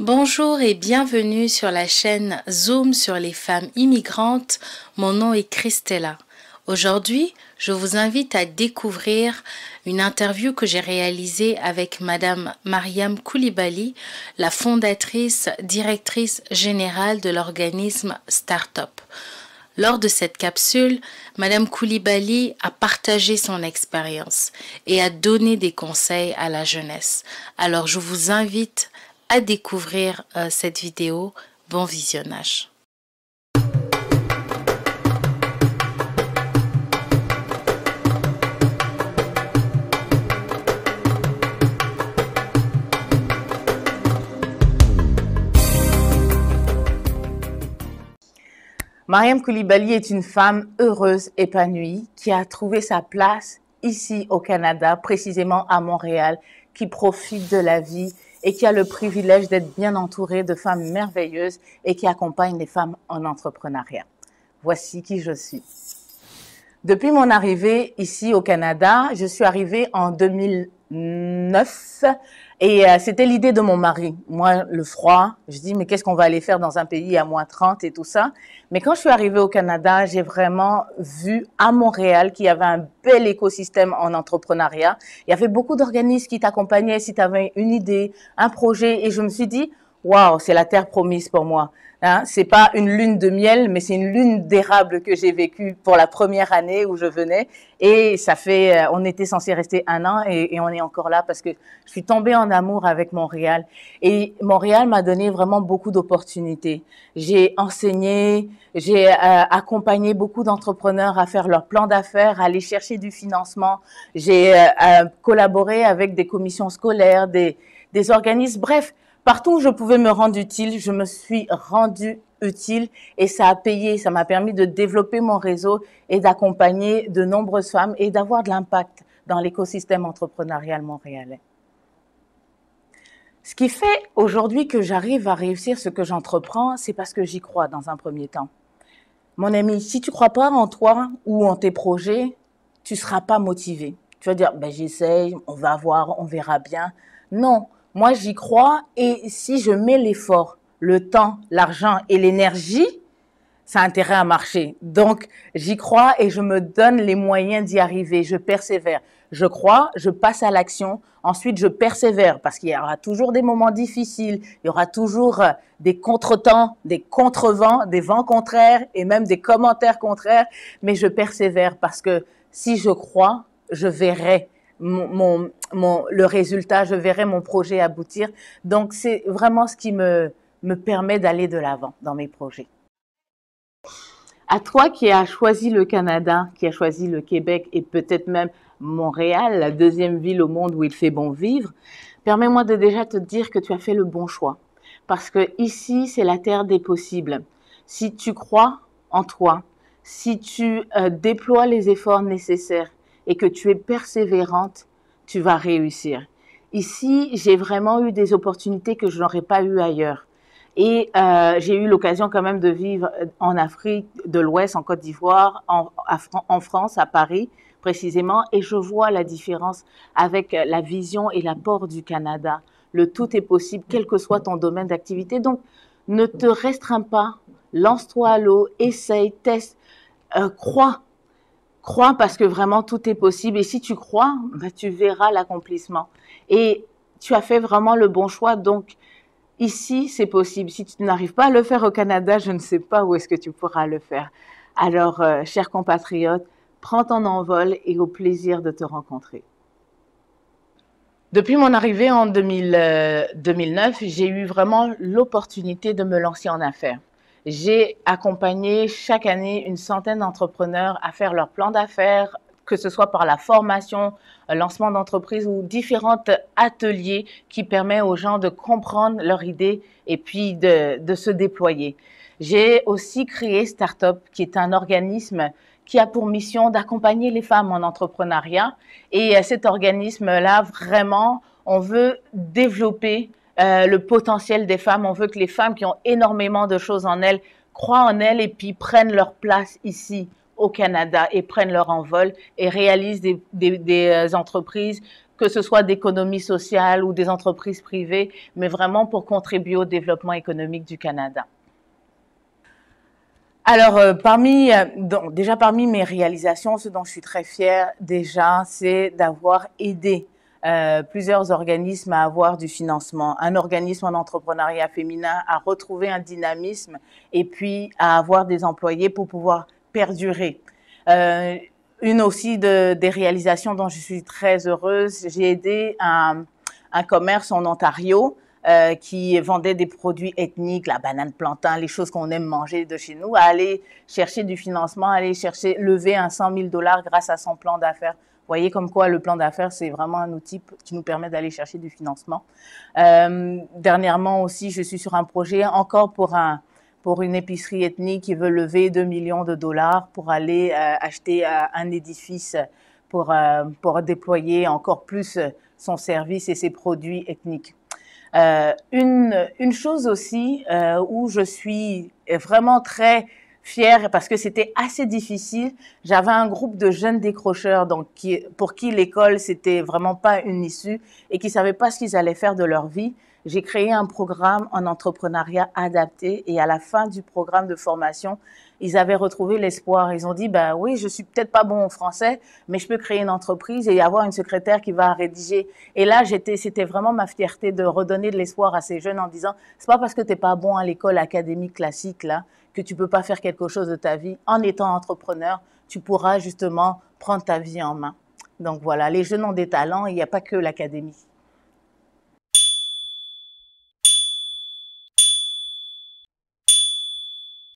Bonjour et bienvenue sur la chaîne Zoom sur les femmes immigrantes. Mon nom est Christella. Aujourd'hui, je vous invite à découvrir une interview que j'ai réalisée avec Madame Mariam Koulibaly, la fondatrice, directrice générale de l'organisme Startup. Lors de cette capsule, Madame Koulibaly a partagé son expérience et a donné des conseils à la jeunesse. Alors je vous invite à découvrir euh, cette vidéo. Bon visionnage. Mariam Koulibaly est une femme heureuse, épanouie, qui a trouvé sa place ici au Canada, précisément à Montréal, qui profite de la vie et qui a le privilège d'être bien entourée de femmes merveilleuses et qui accompagne les femmes en entrepreneuriat. Voici qui je suis. Depuis mon arrivée ici au Canada, je suis arrivée en 2009 et euh, c'était l'idée de mon mari. Moi, le froid, je dis, mais qu'est-ce qu'on va aller faire dans un pays à moins 30 et tout ça. Mais quand je suis arrivée au Canada, j'ai vraiment vu à Montréal qu'il y avait un bel écosystème en entrepreneuriat. Il y avait beaucoup d'organismes qui t'accompagnaient si tu avais une idée, un projet. Et je me suis dit, waouh, c'est la terre promise pour moi. Hein, c'est pas une lune de miel, mais c'est une lune d'érable que j'ai vécue pour la première année où je venais. Et ça fait, euh, on était censé rester un an et, on est encore là parce que je suis tombée en amour avec Montréal. Et Montréal m'a donné vraiment beaucoup d'opportunités. J'ai enseigné, j'ai euh, accompagné beaucoup d'entrepreneurs à faire leur plan d'affaires, à aller chercher du financement. J'ai euh, collaboré avec des commissions scolaires, des, des organismes. Bref, Partout où je pouvais me rendre utile, je me suis rendue utile et ça a payé, ça m'a permis de développer mon réseau et d'accompagner de nombreuses femmes et d'avoir de l'impact dans l'écosystème entrepreneurial montréalais. Ce qui fait aujourd'hui que j'arrive à réussir ce que j'entreprends, c'est parce que j'y crois dans un premier temps. Mon ami, si tu ne crois pas en toi ou en tes projets, tu ne seras pas motivé. Tu vas dire, ben, j'essaye, on va voir, on verra bien. Non, moi, j'y crois et si je mets l'effort, le temps, l'argent et l'énergie, ça a intérêt à marcher. Donc, j'y crois et je me donne les moyens d'y arriver. Je persévère. Je crois, je passe à l'action. Ensuite, je persévère parce qu'il y aura toujours des moments difficiles. Il y aura toujours euh, des contretemps, des contrevents, des vents contraires et même des commentaires contraires. Mais je persévère parce que si je crois, je verrai le résultat, je verrai mon projet aboutir. Donc, c'est vraiment ce qui me, permet d'aller de l'avant dans mes projets. À toi qui as choisi le Canada, qui as choisi le Québec et peut-être même Montréal, la deuxième ville au monde où il fait bon vivre, permets-moi de déjà te dire que tu as fait le bon choix. Parce que ici, c'est la terre des possibles. Si tu crois en toi, si tu euh, déploies les efforts nécessaires, et que tu es persévérante, tu vas réussir. Ici, j'ai vraiment eu des opportunités que je n'aurais pas eues ailleurs. Et euh, j'ai eu l'occasion quand même de vivre euh, en Afrique de l'Ouest, en Côte d'Ivoire, en, France, à Paris précisément, et je vois la différence avec euh, la vision et l'apport du Canada. Le tout est possible, quel que soit ton domaine d'activité. Donc, ne te restreins pas, lance-toi à l'eau, essaye, teste, crois crois parce que vraiment tout est possible. Et si tu crois, bah, tu verras l'accomplissement. Et tu as fait vraiment le bon choix. Donc, ici, c'est possible. Si tu n'arrives pas à le faire au Canada, je ne sais pas où est-ce que tu pourras le faire. Alors, euh, chers compatriotes, prends ton envol et au plaisir de te rencontrer. Depuis mon arrivée en 2009, euh, j'ai eu vraiment l'opportunité de me lancer en affaires. J'ai accompagné chaque année une centaine d'entrepreneurs à faire leur plan d'affaires, que ce soit par la formation, euh, lancement d'entreprise ou différents ateliers qui permettent aux gens de comprendre leur idée et puis de, de se déployer. J'ai aussi créé Startup, qui est un organisme qui a pour mission d'accompagner les femmes en entrepreneuriat. Et euh, cet organisme-là, vraiment, on veut développer euh, le potentiel des femmes. On veut que les femmes qui ont énormément de choses en elles croient en elles et puis prennent leur place ici au Canada et prennent leur envol et réalisent des, euh, entreprises, que ce soit d'économie sociale ou des entreprises privées, mais vraiment pour contribuer au développement économique du Canada. Alors, euh, déjà parmi mes réalisations, ce dont je suis très fière déjà, c'est d'avoir aidé euh, plusieurs organismes à avoir du financement, un organisme en entrepreneuriat féminin à retrouver un dynamisme et puis à avoir des employés pour pouvoir perdurer. Euh, une aussi des réalisations dont je suis très heureuse, j'ai aidé un, un, commerce en Ontario euh, qui vendait des produits ethniques, la banane plantain, les choses qu'on aime manger de chez nous, à aller chercher du financement, aller chercher, lever un 100 000 dollars grâce à son plan d'affaires voyez comme quoi le plan d'affaires, c'est vraiment un outil qui nous permet d'aller chercher du financement. Euh, dernièrement aussi, je suis sur un projet encore pour un pour une épicerie ethnique qui veut lever 2 millions de dollars pour aller euh, acheter euh, un édifice pour, pour déployer encore plus son service et ses produits ethniques. une chose aussi où je suis vraiment très fière parce que c'était assez difficile. J'avais un groupe de jeunes décrocheurs donc pour qui l'école c'était vraiment pas une issue et qui savaient pas ce qu'ils allaient faire de leur vie. J'ai créé un programme en entrepreneuriat adapté et à la fin du programme de formation, ils avaient retrouvé l'espoir. Ils ont dit, ben oui, je suis peut-être pas bon en français, mais je peux créer une entreprise et y avoir une secrétaire qui va rédiger. Et là, j'étais, c'était vraiment ma fierté de redonner de l'espoir à ces jeunes en disant, c'est pas parce que t'es pas bon à l'école académique classique, là, que tu peux pas faire quelque chose de ta vie, en étant entrepreneur, tu pourras justement prendre ta vie en main. Donc voilà, les jeunes ont des talents, il n'y a pas que l'académie.